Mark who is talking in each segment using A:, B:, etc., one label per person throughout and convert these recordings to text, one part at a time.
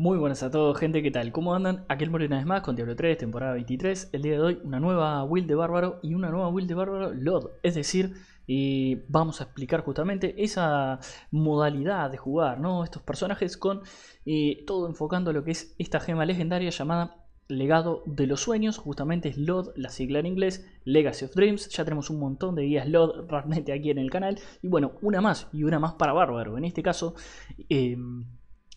A: Muy buenas a todos, gente, ¿qué tal? ¿Cómo andan? Aquel Moreno una vez más con Diablo 3, temporada 23. El día de hoy, una nueva build de Bárbaro y una nueva build de Bárbaro Lord. Es decir, vamos a explicar justamente esa modalidad de jugar, ¿no? Estos personajes con todo enfocando lo que es esta gema legendaria llamada Legado de los Sueños, justamente es LOD, la sigla en inglés, Legacy of Dreams. Ya tenemos un montón de guías LOD realmente aquí en el canal. Y bueno, una más y una más para Bárbaro. En este caso, eh,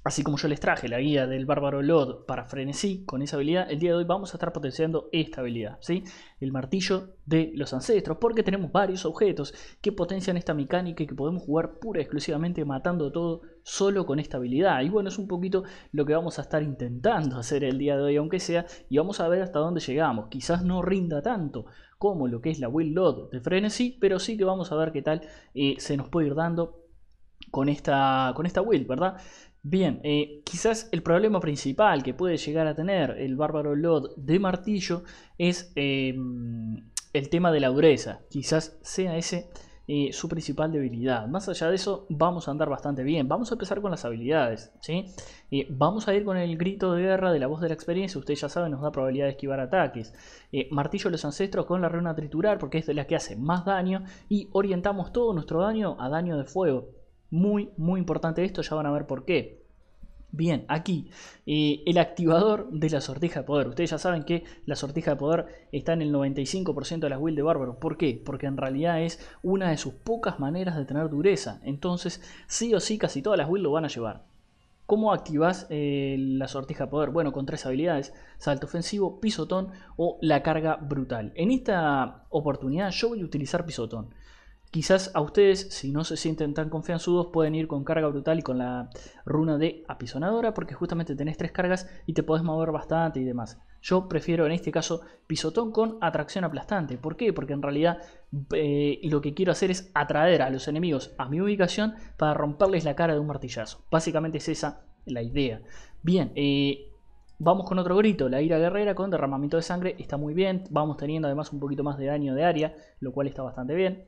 A: Así como yo les traje la guía del bárbaro Lod para frenesí con esa habilidad, el día de hoy vamos a estar potenciando esta habilidad, ¿sí? El martillo de los ancestros, porque tenemos varios objetos que potencian esta mecánica y que podemos jugar pura y exclusivamente matando todo solo con esta habilidad. Y bueno, es un poquito lo que vamos a estar intentando hacer el día de hoy, aunque sea, y vamos a ver hasta dónde llegamos. Quizás no rinda tanto como lo que es la Will Lod de frenesí, pero sí que vamos a ver qué tal eh, se nos puede ir dando con esta, con esta ¿verdad? Bien, eh, quizás el problema principal que puede llegar a tener el bárbaro Lod de martillo es eh, el tema de la dureza. Quizás sea ese eh, su principal debilidad. Más allá de eso, vamos a andar bastante bien. Vamos a empezar con las habilidades. ¿sí? vamos a ir con el grito de guerra de la voz de la experiencia. Ustedes ya saben, nos da probabilidad de esquivar ataques. martillo los ancestros con la reuna triturar, porque es de la que hace más daño. Y orientamos todo nuestro daño a daño de fuego. Muy, muy importante esto, ya van a ver por qué. Bien, aquí eh, el activador de la sortija de poder. Ustedes ya saben que la sortija de poder está en el 95% de las WILL de bárbaro. ¿Por qué? Porque en realidad es una de sus pocas maneras de tener dureza. Entonces, sí o sí, casi todas las builds lo van a llevar. ¿Cómo activas eh, la sortija de poder? Bueno, con tres habilidades: salto ofensivo, pisotón o la carga brutal. En esta oportunidad, yo voy a utilizar pisotón. Quizás a ustedes, si no se sienten tan confianzudos, pueden ir con carga brutal y con la runa de apisonadora, porque justamente tenés tres cargas y te podés mover bastante y demás. Yo prefiero en este caso pisotón con atracción aplastante. ¿Por qué? Porque en realidad eh, lo que quiero hacer es atraer a los enemigos a mi ubicación para romperles la cara de un martillazo. Básicamente es esa la idea. Bien, eh, Vamos con otro grito, la ira guerrera con derramamiento de sangre está muy bien, vamos teniendo además un poquito más de daño de área, lo cual está bastante bien.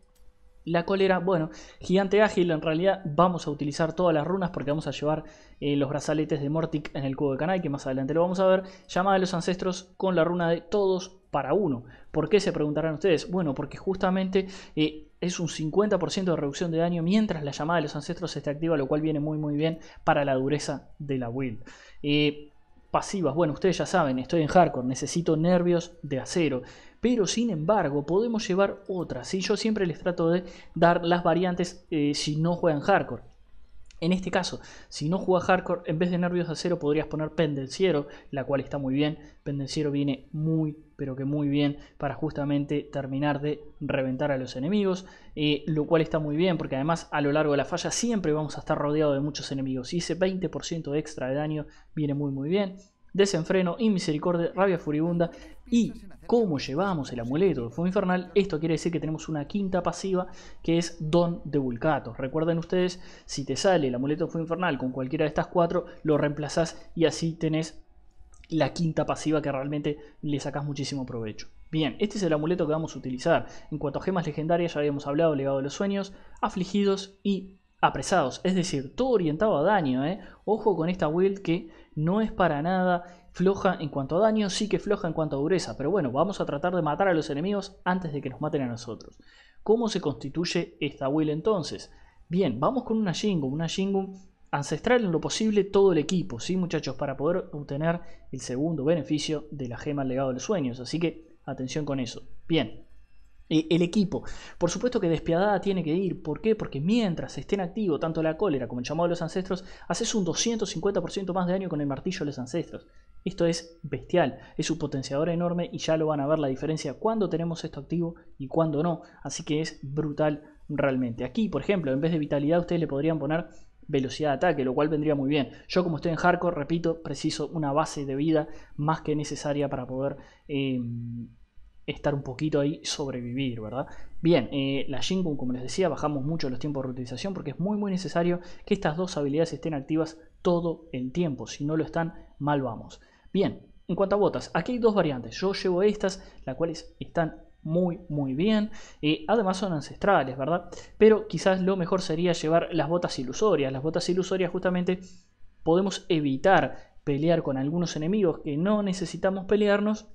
A: La cólera, bueno, gigante ágil, en realidad vamos a utilizar todas las runas porque vamos a llevar eh, los brazaletes de Mortic en el cubo de canal, que más adelante lo vamos a ver. Llamada de los ancestros con la runa de todos para uno. ¿Por qué se preguntarán ustedes? Bueno, porque justamente eh, es un 50% de reducción de daño mientras la llamada de los ancestros esté activa, lo cual viene muy muy bien para la dureza de la build. Eh, pasivas, bueno, ustedes ya saben, estoy en hardcore, necesito nervios de acero pero sin embargo podemos llevar otras. Y Yo siempre les trato de dar las variantes eh, si no juegan hardcore. En este caso, si no juega hardcore, en vez de nervios a cero podrías poner pendenciero, la cual está muy bien. Pendenciero viene muy, pero que muy bien para justamente terminar de reventar a los enemigos, eh, lo cual está muy bien porque además a lo largo de la falla siempre vamos a estar rodeado de muchos enemigos y ese 20% extra de daño viene muy muy bien desenfreno, inmisericordia, rabia furibunda y cómo llevamos el amuleto de fuego infernal, esto quiere decir que tenemos una quinta pasiva que es don de Vulcato. Recuerden ustedes, si te sale el amuleto de fuego infernal con cualquiera de estas cuatro, lo reemplazás y así tenés la quinta pasiva que realmente le sacas muchísimo provecho. Bien, este es el amuleto que vamos a utilizar. En cuanto a gemas legendarias ya habíamos hablado, legado de los sueños, afligidos y apresados. Es decir, todo orientado a daño. ¿eh? Ojo con esta build que no es para nada floja en cuanto a daño, sí que floja en cuanto a dureza, pero bueno, vamos a tratar de matar a los enemigos antes de que nos maten a nosotros. ¿Cómo se constituye esta will entonces? Bien, vamos con una jingo una jingo ancestral en lo posible todo el equipo, ¿sí muchachos? Para poder obtener el segundo beneficio de la gema legado de los sueños, así que atención con eso. Bien, e, el equipo. Por supuesto que despiadada tiene que ir. ¿Por qué? Porque mientras estén activos tanto la cólera como el llamado de los ancestros, haces un 250% más de daño con el martillo de los ancestros. Esto es bestial, es un potenciador enorme y ya lo van a ver la diferencia cuando tenemos esto activo y cuando no. Así que es brutal realmente. Aquí, por ejemplo, en vez de vitalidad, ustedes le podrían poner velocidad de ataque, lo cual vendría muy bien. Yo como estoy en hardcore, repito, preciso una base de vida más que necesaria para poder... Em, estar un poquito ahí, sobrevivir, ¿verdad? Bien, eh, la Shinkun, como les decía, bajamos mucho los tiempos de reutilización porque es muy muy necesario que estas dos habilidades estén activas todo el tiempo. Si no lo están, mal vamos. Bien, en cuanto a botas, aquí hay dos variantes. Yo llevo estas, las cuales están muy muy bien. Eh, además son ancestrales, ¿verdad? Pero quizás lo mejor sería llevar las botas ilusorias. Las botas ilusorias justamente podemos evitar pelear con algunos enemigos que no necesitamos pelearnos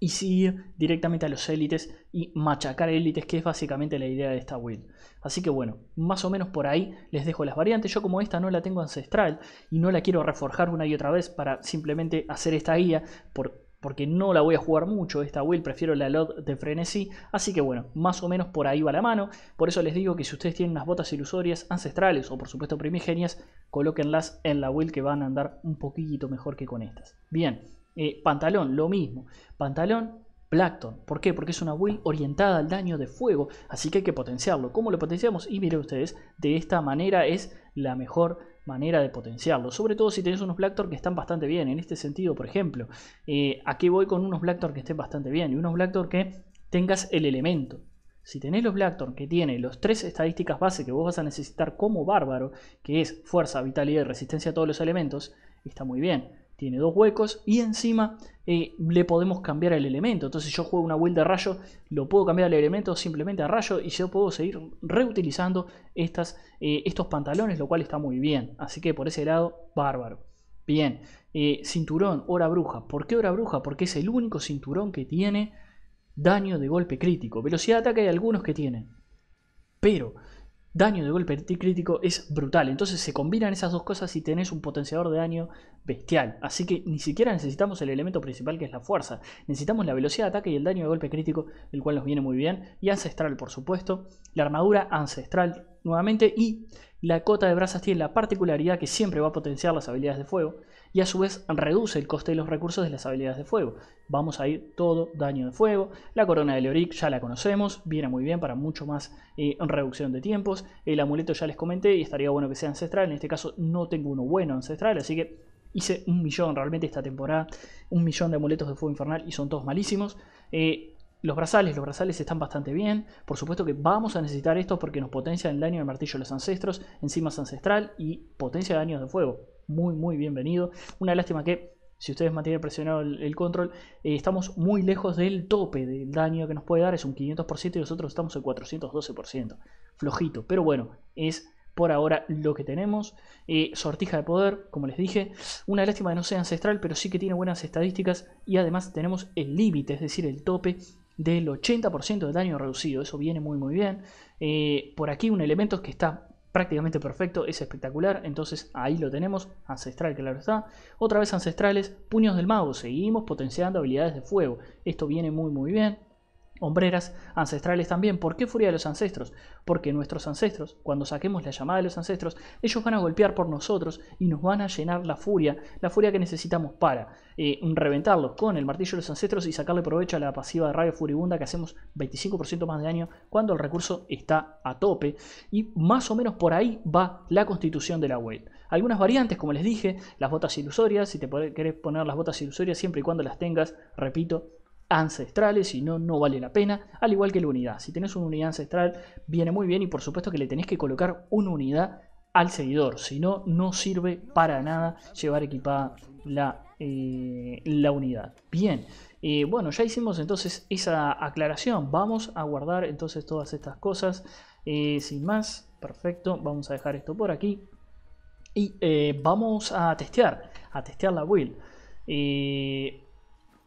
A: y seguir directamente a los élites y machacar élites, que es básicamente la idea de esta build. Así que bueno, más o menos por ahí les dejo las variantes. Yo como esta no la tengo ancestral y no la quiero reforjar una y otra vez para simplemente hacer esta guía por porque no la voy a jugar mucho esta will prefiero la lot de frenesí, así que bueno, más o menos por ahí va la mano, por eso les digo que si ustedes tienen unas botas ilusorias ancestrales o por supuesto primigenias, colóquenlas en la will que van a andar un poquito mejor que con estas. Bien, eh, pantalón, lo mismo, pantalón Blackton. ¿Por qué? Porque es una will orientada al daño de fuego, así que hay que potenciarlo. ¿Cómo lo potenciamos? Y miren ustedes, de esta manera es la mejor manera de potenciarlo. Sobre todo si tenés unos Blacktor que están bastante bien. En este sentido, por ejemplo, eh, Aquí voy con unos Blacktor que estén bastante bien? Y unos Blacktor que tengas el elemento. Si tenés los Blackthorn que tiene los tres estadísticas base que vos vas a necesitar como bárbaro, que es fuerza, vitalidad y resistencia a todos los elementos, está muy bien tiene dos huecos y encima eh, le podemos cambiar el elemento. Entonces yo juego una vuelta de rayo, lo puedo cambiar al elemento simplemente a rayo y yo puedo seguir reutilizando estas, eh, estos pantalones, lo cual está muy bien. Así que por ese lado, bárbaro. Bien, eh, cinturón, hora bruja. ¿Por qué hora bruja? Porque es el único cinturón que tiene daño de golpe crítico. Velocidad de ataque hay algunos que tienen. Pero daño de golpe crítico es brutal. Entonces se combinan esas dos cosas y tenés un potenciador de daño bestial. Así que ni siquiera necesitamos el elemento principal que es la fuerza. Necesitamos la velocidad de ataque y el daño de golpe crítico, el cual nos viene muy bien. Y ancestral, por supuesto. La armadura ancestral nuevamente. Y la cota de brasas tiene la particularidad que siempre va a potenciar las habilidades de fuego y a su vez reduce el coste de los recursos de las habilidades de fuego. Vamos a ir todo daño de fuego. La corona de Leoric ya la conocemos, viene muy bien para mucho más eh, reducción de tiempos. El amuleto ya les comenté y estaría bueno que sea ancestral. En este caso no tengo uno bueno ancestral, así que hice un millón realmente esta temporada. Un millón de amuletos de fuego infernal y son todos malísimos. Eh, los brazales, los brazales están bastante bien. Por supuesto que vamos a necesitar estos porque nos potencian el daño del martillo de los ancestros, encima es ancestral y potencia daños de fuego muy, muy bienvenido. Una lástima que si ustedes mantienen presionado el, control, eh, estamos muy lejos del tope del daño que nos puede dar, es un 500% y nosotros estamos en 412%, flojito, pero bueno, es por ahora lo que tenemos. Eh, sortija de poder, como les dije, una lástima que no sea ancestral, pero sí que tiene buenas estadísticas y además tenemos el límite, es decir, el tope del 80% de daño reducido, eso viene muy muy bien. Eh, por aquí un elemento que está prácticamente perfecto, es espectacular, entonces ahí lo tenemos, ancestral claro está. Otra vez ancestrales, puños del mago, seguimos potenciando habilidades de fuego, esto viene muy muy bien hombreras ancestrales también. ¿Por qué furia de los ancestros? Porque nuestros ancestros, cuando saquemos la llamada de los ancestros, ellos van a golpear por nosotros y nos van a llenar la furia, la furia que necesitamos para eh, reventarlos con el martillo de los ancestros y sacarle provecho a la pasiva de rabia furibunda que hacemos 25% más de daño cuando el recurso está a tope. Y más o menos por ahí va la constitución de la web. Algunas variantes, como les dije, las botas ilusorias, si te querés poner las botas ilusorias siempre y cuando las tengas, repito, ancestrales, si no, no vale la pena, al igual que la unidad. Si tenés una unidad ancestral, viene muy bien y por supuesto que le tenés que colocar una unidad al seguidor, si no, no sirve para nada llevar equipada la, eh, la unidad. Bien, eh, bueno, ya hicimos entonces esa aclaración, vamos a guardar entonces todas estas cosas, eh, sin más, perfecto, vamos a dejar esto por aquí y vamos a testear, a testear la build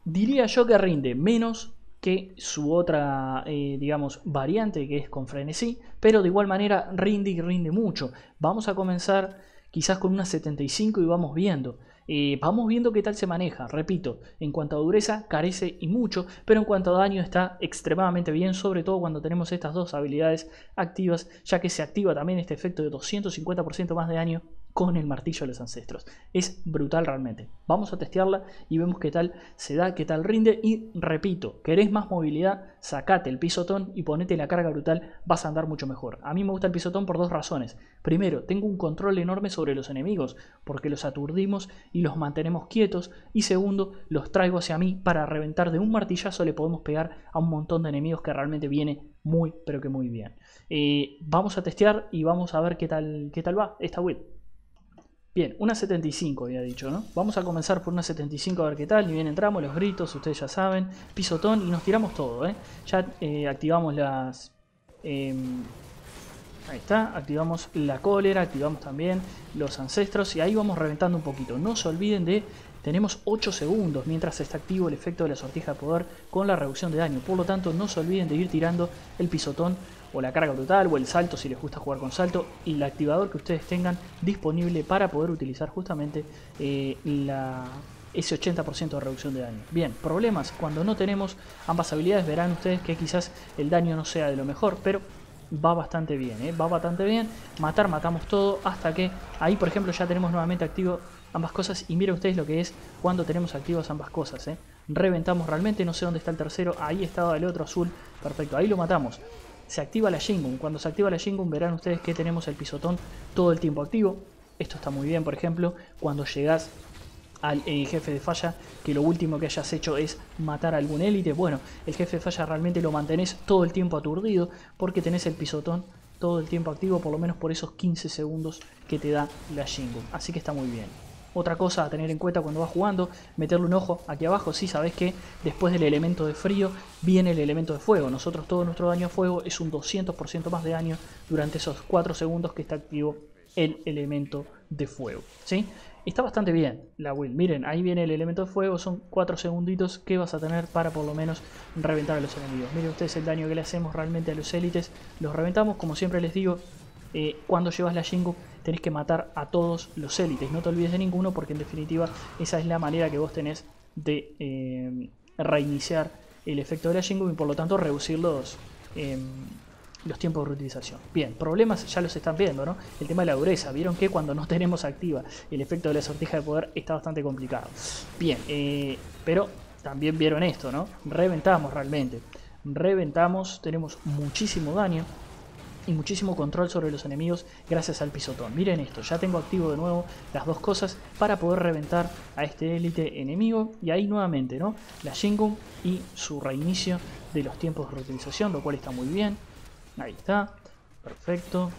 A: diría yo que rinde menos que su otra, eh, digamos, variante que es con frenesí, pero de igual manera rinde y rinde mucho. Vamos a comenzar quizás con una 75 y vamos viendo. Eh, vamos viendo qué tal se maneja, repito, en cuanto a dureza carece y mucho, pero en cuanto a daño está extremadamente bien, sobre todo cuando tenemos estas dos habilidades activas, ya que se activa también este efecto de 250% más de daño con el martillo de los ancestros. Es brutal realmente. Vamos a testearla y vemos qué tal se da, qué tal rinde. Y repito, querés más movilidad, sacate el pisotón y ponete la carga brutal, vas a andar mucho mejor. A mí me gusta el pisotón por dos razones. Primero, tengo un control enorme sobre los enemigos, porque los aturdimos y los mantenemos quietos. Y segundo, los traigo hacia mí para reventar de un martillazo, le podemos pegar a un montón de enemigos que realmente viene muy, pero que muy bien. Eh, vamos a testear y vamos a ver qué tal, qué tal va esta build. Bien, una 75 había dicho, ¿no? Vamos a comenzar por una 75 a ver qué tal. y bien entramos, los gritos, ustedes ya saben. Pisotón y nos tiramos todo, ¿eh? Ya eh, activamos las... Em, ahí está, activamos la cólera, activamos también los ancestros y ahí vamos reventando un poquito. No se olviden de... Tenemos 8 segundos mientras está activo el efecto de la sortija de poder con la reducción de daño. Por lo tanto, no se olviden de ir tirando el pisotón o la carga brutal o el salto si les gusta jugar con salto y el activador que ustedes tengan disponible para poder utilizar justamente eh, ese 80% de reducción de daño. Bien, problemas cuando no tenemos ambas habilidades verán ustedes que quizás el daño no sea de lo mejor, pero va bastante bien, ¿eh? va bastante bien. Matar, matamos todo hasta que ahí por ejemplo ya tenemos nuevamente activo ambas cosas y miren ustedes lo que es cuando tenemos activas ambas cosas. Eh. Reventamos realmente, no sé dónde está el tercero, ahí estaba el otro azul, perfecto, ahí lo matamos se activa la Jingun. Cuando se activa la Jingun verán ustedes que tenemos el pisotón todo el tiempo activo. Esto está muy bien, por ejemplo, cuando llegas al jefe de falla, que lo último que hayas hecho es matar a algún élite. Bueno, el jefe de falla realmente lo mantenés todo el tiempo aturdido porque tenés el pisotón todo el tiempo activo, por lo menos por esos 15 segundos que te da la Jingun. Así que está muy bien. Otra cosa a tener en cuenta cuando vas jugando, meterle un ojo aquí abajo, si sabes que después del elemento de frío viene el elemento de fuego. Nosotros todo nuestro daño a fuego es un 200% más de daño durante esos 4 segundos que está activo el elemento de fuego. ¿sí? Está bastante bien la will. Miren, ahí viene el elemento de fuego. Son 4 segunditos que vas a tener para por lo menos reventar a los enemigos. Miren ustedes el daño que le hacemos realmente a los élites. Los reventamos, como siempre les digo, eh, cuando llevas la Shingu tenés que matar a todos los élites. No te olvides de ninguno porque en definitiva esa es la manera que vos tenés de eh, reiniciar el efecto de la y por lo tanto reducir los, em, los tiempos de reutilización. Bien, problemas ya los están viendo, ¿no? El tema de la dureza. Vieron que cuando no tenemos activa el efecto de la sortija de poder está bastante complicado. Bien, eh, pero también vieron esto, ¿no? Reventamos realmente. Reventamos, tenemos muchísimo daño y muchísimo control sobre los enemigos gracias al pisotón. Miren esto, ya tengo activo de nuevo las dos cosas para poder reventar a este élite enemigo. Y ahí nuevamente, ¿no? La Shingun y su reinicio de los tiempos de reutilización, lo cual está muy bien. Ahí está, perfecto.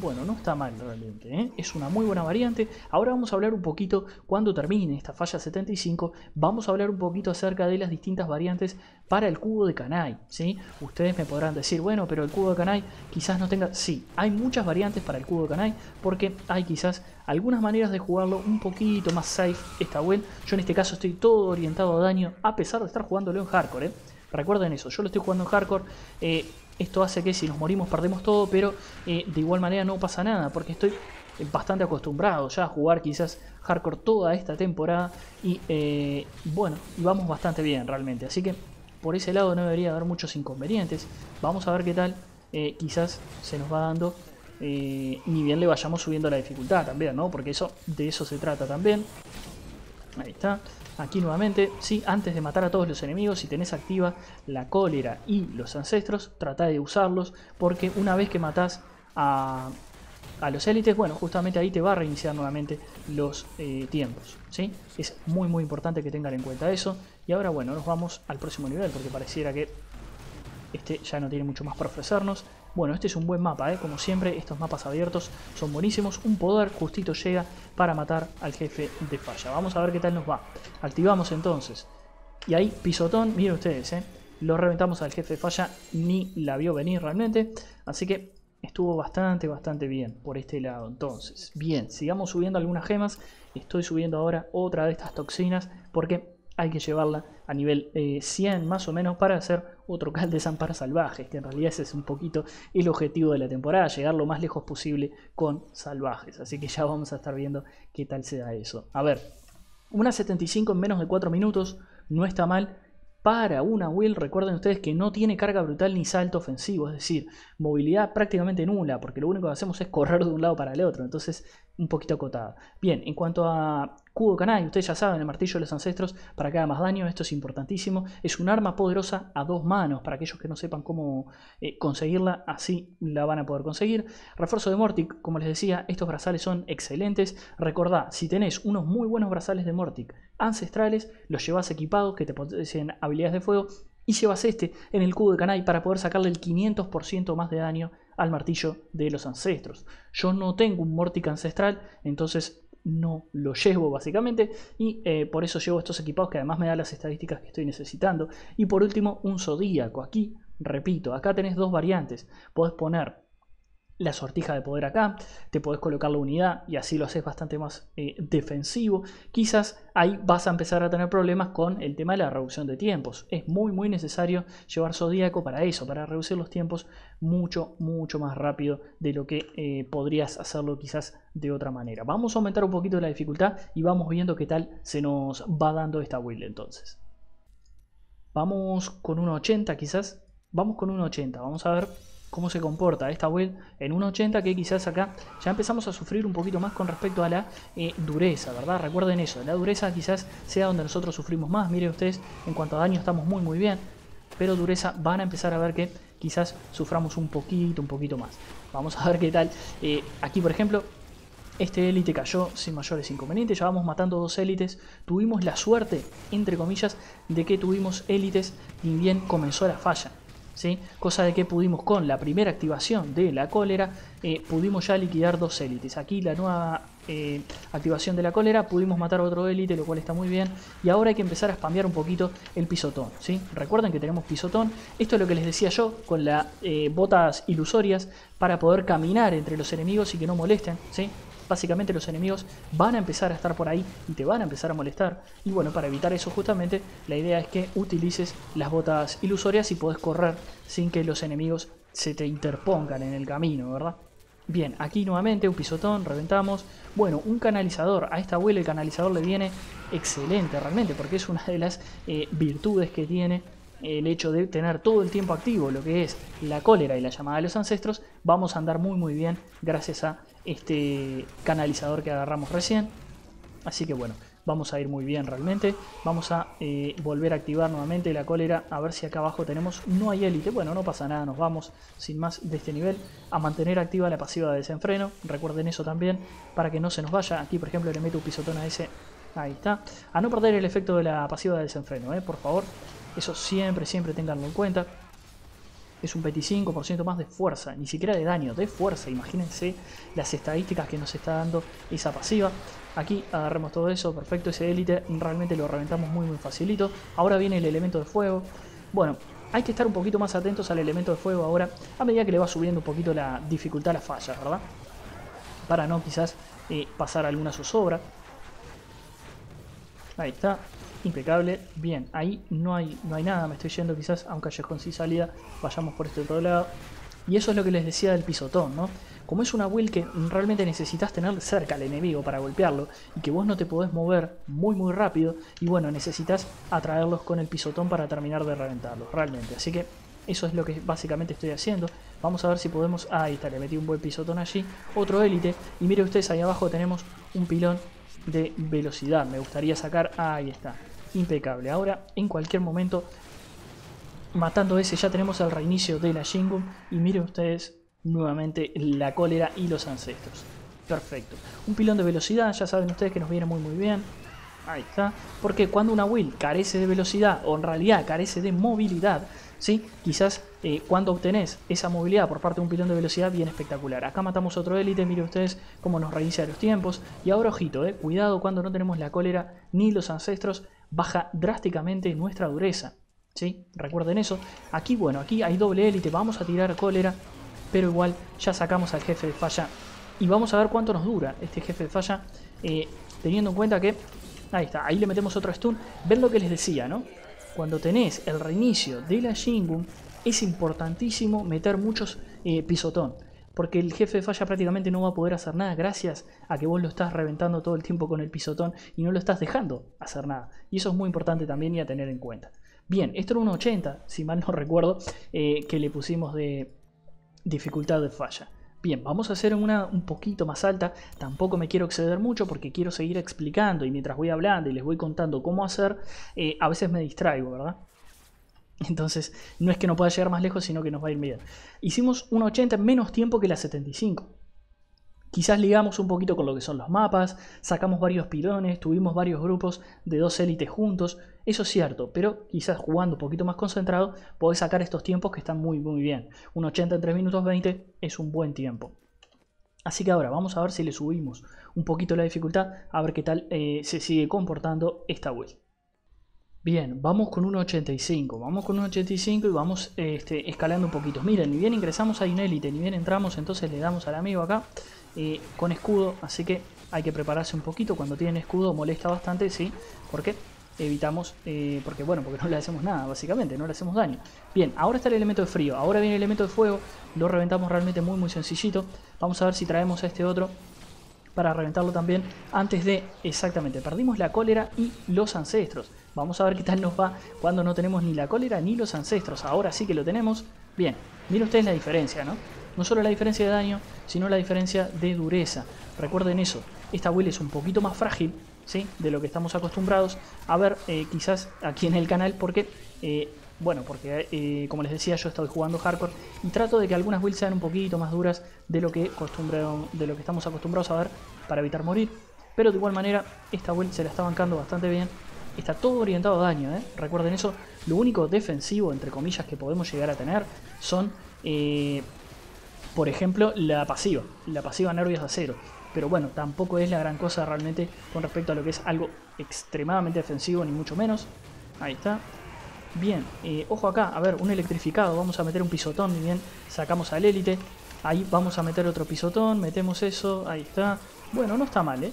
A: Bueno, no está mal realmente, ¿eh? es una muy buena variante. Ahora vamos a hablar un poquito, cuando termine esta falla 75, vamos a hablar un poquito acerca de las distintas variantes para el cubo de Kanai. ¿sí? Ustedes me podrán decir, bueno, pero el cubo de Kanai quizás no tenga... Sí, hay muchas variantes para el cubo de Kanai porque hay quizás algunas maneras de jugarlo un poquito más safe está bueno. Yo en este caso estoy todo orientado a daño a pesar de estar jugándolo en hardcore. ¿eh? Recuerden eso, yo lo estoy jugando en hardcore. Eh, esto hace que si nos morimos perdemos todo, pero eh, de igual manera no pasa nada, porque estoy eh, bastante acostumbrado ya a jugar quizás hardcore toda esta temporada y eh, bueno, y vamos bastante bien realmente, así que por ese lado no debería haber muchos inconvenientes, vamos a ver qué tal, quizás se nos va dando ni bien le vayamos subiendo la dificultad también, ¿no? Porque eso de eso se trata también. Ahí está. Aquí nuevamente, sí, antes de matar a todos los enemigos, si tenés activa la cólera y los ancestros, trata de usarlos, porque una vez que matás a, los élites, bueno, justamente ahí te va a reiniciar nuevamente los eh, tiempos, ¿sí? Es muy muy importante que tengan en cuenta eso. Y ahora, bueno, nos vamos al próximo nivel, porque pareciera que este ya no tiene mucho más para ofrecernos. Bueno, este es un buen mapa, ¿eh? como siempre, estos mapas abiertos son buenísimos. Un poder justito llega para matar al jefe de falla. Vamos a ver qué tal nos va. Activamos entonces. Y ahí, pisotón, miren ustedes, ¿eh? lo reventamos al jefe de falla, ni la vio venir realmente. Así que estuvo bastante, bastante bien por este lado. Entonces, bien, sigamos subiendo algunas gemas. Estoy subiendo ahora otra de estas toxinas porque hay que llevarla a nivel 100 eh, más o menos para hacer otro cal de Zampar salvajes, que en realidad ese es un poquito el objetivo de la temporada, llegar lo más lejos posible con salvajes. Así que ya vamos a estar viendo qué tal se da eso. A ver, una 75 en menos de 4 minutos, no está mal para una Will, recuerden ustedes que no tiene carga brutal ni salto ofensivo, es decir, movilidad prácticamente nula, porque lo único que hacemos es correr de un lado para el otro, entonces un poquito acotada. Bien, en cuanto a Kudo Kanai, ustedes ya saben, el martillo de los ancestros para que haga más daño, esto es importantísimo, es un arma poderosa a dos manos, para aquellos que no sepan cómo eh, conseguirla, así la van a poder conseguir. Refuerzo de Mortic, como les decía, estos brazales son excelentes, recordad, si tenés unos muy buenos brazales de Mortic, ancestrales, los llevas equipados que te ponen habilidades de fuego y llevas este en el cubo de canal para poder sacarle el 500% más de daño al martillo de los ancestros. Yo no tengo un Mortic ancestral, entonces no lo llevo básicamente y eh, por eso llevo estos equipados que además me da las estadísticas que estoy necesitando. Y por último, un Zodíaco. Aquí, repito, acá tenés dos variantes. Podés poner la sortija de poder acá, te podés colocar la unidad y así lo haces bastante más eh, defensivo. Quizás ahí vas a empezar a tener problemas con el tema de la reducción de tiempos. Es muy muy necesario llevar Zodíaco para eso, para reducir los tiempos mucho mucho más rápido de lo que eh, podrías hacerlo quizás de otra manera. Vamos a aumentar un poquito la dificultad y vamos viendo qué tal se nos va dando esta build entonces. Vamos con un 80 quizás, vamos con un 80, vamos a ver cómo se comporta esta build en 1.80 que quizás acá ya empezamos a sufrir un poquito más con respecto a la eh, dureza, ¿verdad? Recuerden eso, la dureza quizás sea donde nosotros sufrimos más, miren ustedes, en cuanto a daño estamos muy muy bien, pero dureza van a empezar a ver que quizás suframos un poquito, un poquito más. Vamos a ver qué tal. Eh, aquí por ejemplo este élite cayó sin mayores inconvenientes, ya vamos matando dos élites. Tuvimos la suerte, entre comillas, de que tuvimos élites y bien comenzó la falla cosa de que pudimos con la primera activación de la cólera, eh, pudimos ya liquidar dos élites. Aquí la nueva eh, activación de la cólera, pudimos matar a otro élite, lo cual está muy bien. Y ahora hay que empezar a spamear un poquito el pisotón. Recuerden que tenemos pisotón. Esto es lo que les decía yo con las eh, botas ilusorias para poder caminar entre los enemigos y que no molesten básicamente los enemigos van a empezar a estar por ahí y te van a empezar a molestar. Y bueno, para evitar eso justamente, la idea es que utilices las botas ilusorias y podés correr sin que los enemigos se te interpongan en el camino, ¿verdad? Bien, aquí nuevamente un pisotón, reventamos. Bueno, un canalizador. A esta abuela el canalizador le viene excelente realmente porque es una de las eh, virtudes que tiene el hecho de tener todo el tiempo activo lo que es la cólera y la llamada de los ancestros, vamos a andar muy muy bien gracias a este canalizador que agarramos recién. Así que bueno, vamos a ir muy bien realmente. Vamos a eh, volver a activar nuevamente la cólera, a ver si acá abajo tenemos... No hay élite, bueno, no pasa nada, nos vamos sin más de este nivel. A mantener activa la pasiva de desenfreno, recuerden eso también, para que no se nos vaya. Aquí, por ejemplo, le meto un pisotón a ese... Ahí está. A no perder el efecto de la pasiva de desenfreno, ¿eh? por favor. Eso siempre, siempre tenganlo en cuenta. Es un 25% más de fuerza, ni siquiera de daño, de fuerza. Imagínense las estadísticas que nos está dando esa pasiva. Aquí agarremos todo eso, perfecto, ese élite realmente lo reventamos muy muy facilito. Ahora viene el elemento de fuego. Bueno, hay que estar un poquito más atentos al elemento de fuego ahora, a medida que le va subiendo un poquito la dificultad a las fallas, ¿verdad? Para no quizás eh, pasar alguna zozobra. Ahí está, Impecable. Bien, ahí no hay, no hay nada. Me estoy yendo quizás a un callejón sin salida. Vayamos por este otro lado. Y eso es lo que les decía del pisotón, ¿no? Como es una build que realmente necesitas tener cerca al enemigo para golpearlo y que vos no te podés mover muy muy rápido y bueno, necesitas atraerlos con el pisotón para terminar de reventarlos, realmente. Así que eso es lo que básicamente estoy haciendo. Vamos a ver si podemos... Ah, ahí está, le metí un buen pisotón allí. Otro élite. Y mire ustedes, ahí abajo tenemos un pilón de velocidad. Me gustaría sacar... Ah, ahí está impecable. Ahora, en cualquier momento, matando ese, ya tenemos el reinicio de la Shingun. Y miren ustedes nuevamente la cólera y los ancestros. Perfecto. Un pilón de velocidad, ya saben ustedes que nos viene muy muy bien. Ahí está. Porque cuando una Will carece de velocidad o en realidad carece de movilidad, ¿sí? quizás eh, cuando obtenés esa movilidad por parte de un pilón de velocidad, bien espectacular. Acá matamos otro élite, miren ustedes cómo nos reinicia los tiempos. Y ahora ojito, eh, cuidado cuando no tenemos la cólera ni los ancestros baja drásticamente nuestra dureza. ¿Sí? Recuerden eso. Aquí, bueno, aquí hay doble élite, vamos a tirar cólera, pero igual ya sacamos al jefe de falla. Y vamos a ver cuánto nos dura este jefe de falla, eh, teniendo en cuenta que... Ahí está, ahí le metemos otro stun. Ven lo que les decía, ¿no? Cuando tenés el reinicio de la Shingun, es importantísimo meter muchos eh, pisotón porque el jefe de falla prácticamente no va a poder hacer nada gracias a que vos lo estás reventando todo el tiempo con el pisotón y no lo estás dejando hacer nada. Y eso es muy importante también y a tener en cuenta. Bien, esto era un 80, si mal no recuerdo, eh, que le pusimos de dificultad de falla. Bien, vamos a hacer una un poquito más alta, tampoco me quiero exceder mucho porque quiero seguir explicando y mientras voy hablando y les voy contando cómo hacer, eh, a veces me distraigo, ¿verdad? Entonces, no es que no pueda llegar más lejos, sino que nos va a ir bien. Hicimos un 80 en menos tiempo que la 75. Quizás ligamos un poquito con lo que son los mapas, sacamos varios pilones, tuvimos varios grupos de dos élites juntos, eso es cierto, pero quizás jugando un poquito más concentrado podés sacar estos tiempos que están muy muy bien. Un 80 en 3 minutos 20 es un buen tiempo. Así que ahora vamos a ver si le subimos un poquito la dificultad, a ver qué tal eh, se sigue comportando esta vuelta Bien, vamos con un 85, vamos con un 85 y vamos este, escalando un poquito. Miren, ni bien ingresamos a Inélite, ni bien entramos, entonces le damos al amigo acá eh, con escudo, así que hay que prepararse un poquito. Cuando tienen escudo molesta bastante, sí, porque evitamos, eh, porque bueno, porque no le hacemos nada, básicamente, no le hacemos daño. Bien, ahora está el elemento de frío, ahora viene el elemento de fuego, lo reventamos realmente muy muy sencillito. Vamos a ver si traemos a este otro para reventarlo también antes de, exactamente, perdimos la cólera y los ancestros. Vamos a ver qué tal nos va cuando no tenemos ni la cólera ni los ancestros. Ahora sí que lo tenemos. Bien, miren ustedes la diferencia, ¿no? No solo la diferencia de daño, sino la diferencia de dureza. Recuerden eso, esta build es un poquito más frágil, ¿sí? De lo que estamos acostumbrados a ver eh, quizás aquí en el canal porque... Eh, bueno, porque eh, como les decía, yo estoy jugando hardcore y trato de que algunas builds sean un poquito más duras de lo que, de lo que estamos acostumbrados a ver para evitar morir. Pero de igual manera, esta build se la está bancando bastante bien Está todo orientado a daño, ¿eh? Recuerden eso. Lo único defensivo, entre comillas, que podemos llegar a tener son, eh, por ejemplo, la pasiva. La pasiva nervios de acero. Pero bueno, tampoco es la gran cosa realmente con respecto a lo que es algo extremadamente defensivo, ni mucho menos. Ahí está. Bien, eh, ojo acá, a ver, un electrificado, vamos a meter un pisotón, bien, sacamos al élite, ahí vamos a meter otro pisotón, metemos eso, ahí está. Bueno, no está mal, ¿eh?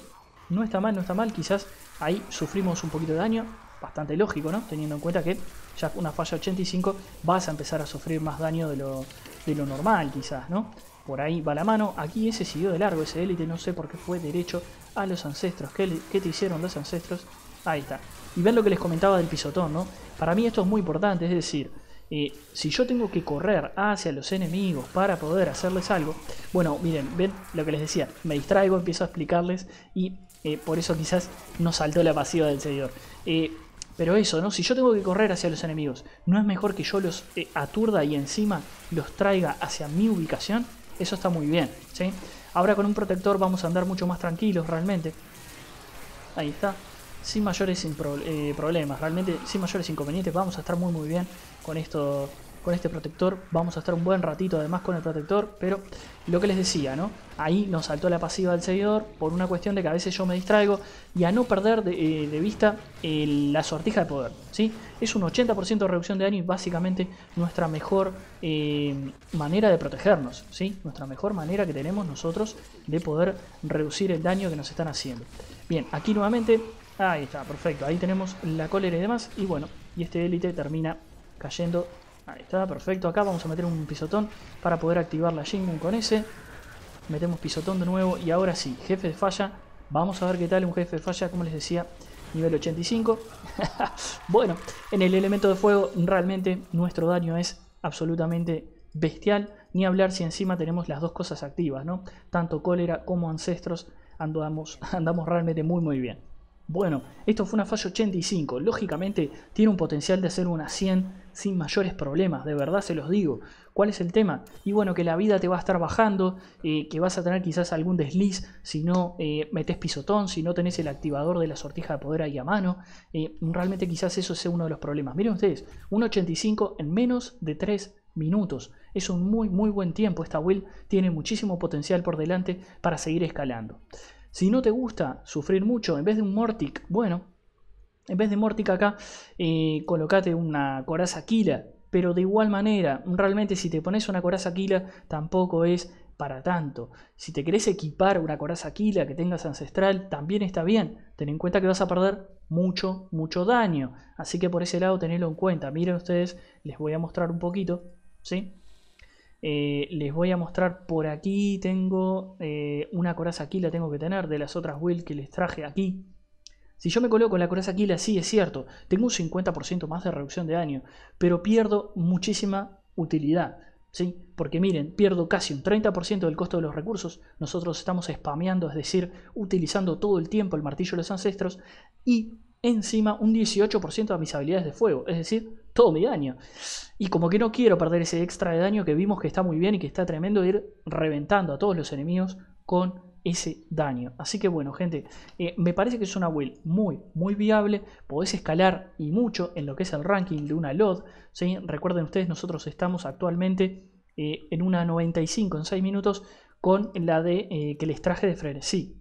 A: No está mal, no está mal. Quizás ahí sufrimos un poquito de daño. Bastante lógico, ¿no? Teniendo en cuenta que ya una falla 85 vas a empezar a sufrir más daño de lo, normal, quizás, ¿no? Por ahí va la mano. Aquí ese siguió de largo, ese élite. No sé por qué fue derecho a los ancestros. ¿Qué, te hicieron los ancestros? Ahí está. Y ven lo que les comentaba del pisotón, ¿no? Para mí esto es muy importante, es decir, eh, si yo tengo que correr hacia los enemigos para poder hacerles algo, bueno, miren, ven lo que les decía, me distraigo, empiezo a explicarles y eh, por eso quizás no saltó la pasiva del seguidor. Eh, pero eso, ¿no? Si yo tengo que correr hacia los enemigos, ¿no es mejor que yo los eh, aturda y encima los traiga hacia mi ubicación? Eso está muy bien, ¿sí? Ahora con un protector vamos a andar mucho más tranquilos realmente. Ahí está. Sin mayores problemas, realmente sin mayores inconvenientes. Vamos a estar muy muy bien con esto con este protector. Vamos a estar un buen ratito además con el protector, pero lo que les decía, ¿no? Ahí nos saltó la pasiva del seguidor por una cuestión de que a veces yo me distraigo y a no perder de, eh, vista la sortija de poder, ¿sí? Es un 80% de reducción de daño y básicamente nuestra mejor eh, manera de protegernos, ¿sí? Nuestra mejor manera que tenemos nosotros de poder reducir el daño que nos están haciendo. Bien, aquí nuevamente Ahí está, perfecto. Ahí tenemos la cólera y demás. Y bueno, y este élite termina cayendo Ahí está, perfecto. Acá vamos a meter un pisotón para poder activar la Shingun con ese. Metemos pisotón de nuevo y ahora sí, jefe de falla. Vamos a ver qué tal un jefe de falla, como les decía, nivel 85. bueno, en el elemento de fuego realmente nuestro daño es absolutamente bestial. Ni hablar si encima tenemos las dos cosas activas, ¿no? Tanto cólera como ancestros andamos, andamos realmente muy muy bien. Bueno, esto fue una falla 85. Lógicamente tiene un potencial de hacer una 100 sin mayores problemas, de verdad se los digo. ¿Cuál es el tema? Y bueno, que la vida te va a estar bajando, eh, que vas a tener quizás algún desliz si no eh, metes pisotón, si no tenés el activador de la sortija de poder ahí a mano. Eh, realmente quizás eso sea uno de los problemas. Miren ustedes, un 85 en menos de 3 minutos. Es un muy muy buen tiempo. Esta build tiene muchísimo potencial por delante para seguir escalando. Si no te gusta sufrir mucho, en vez de un Mortic, bueno, en vez de Mortic acá, eh, colocate una coraza Aquila. Pero de igual manera, realmente si te pones una coraza Aquila, tampoco es para tanto. Si te querés equipar una coraza Aquila que tengas ancestral, también está bien. Ten en cuenta que vas a perder mucho, mucho daño. Así que por ese lado, tenedlo en cuenta. Miren ustedes, les voy a mostrar un poquito. ¿Sí? Eh, les voy a mostrar por aquí, tengo eh, una coraza aquí, la tengo que tener, de las otras builds que les traje aquí. Si yo me coloco la coraza Aquila, sí, es cierto, tengo un 50% más de reducción de daño, pero pierdo muchísima utilidad, ¿sí? Porque miren, pierdo casi un 30% del costo de los recursos, nosotros estamos spameando, es decir, utilizando todo el tiempo el martillo de los ancestros, y encima un 18% de mis habilidades de fuego, es decir, todo mi daño. Y como que no quiero perder ese extra de daño que vimos que está muy bien y que está tremendo, ir reventando a todos los enemigos con ese daño. Así que bueno, gente, eh, me parece que es una build muy, muy viable. Podés escalar y mucho en lo que es el ranking de una LOD. Recuerden ustedes, nosotros estamos actualmente eh, en una 95 en 6 minutos con la de eh, que les traje de frenesí.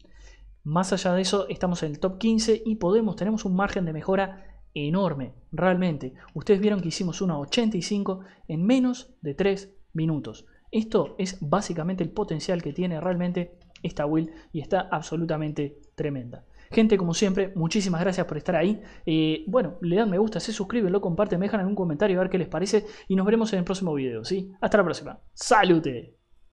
A: Más allá de eso, estamos en el top 15 y podemos, tenemos un margen de mejora enorme, realmente. Ustedes vieron que hicimos una 85 en menos de 3 minutos. Esto es básicamente el potencial que tiene realmente esta will y está absolutamente tremenda. Gente, como siempre, muchísimas gracias por estar ahí. Eh, bueno, le dan me gusta, se suscriben, lo comparten, me dejan algún comentario a ver qué les parece y nos veremos en el próximo video, ¿sí? Hasta la próxima. ¡Salute!